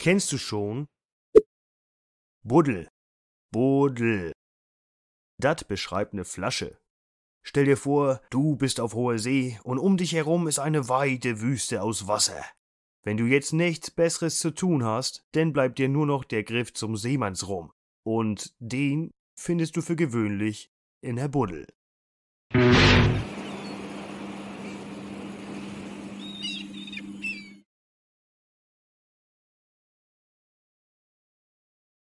Kennst du schon? Buddel. Buddel. Dat beschreibt eine Flasche. Stell dir vor, du bist auf hoher See und um dich herum ist eine weite Wüste aus Wasser. Wenn du jetzt nichts Besseres zu tun hast, dann bleibt dir nur noch der Griff zum Seemannsrum. Und den findest du für gewöhnlich in der Buddel.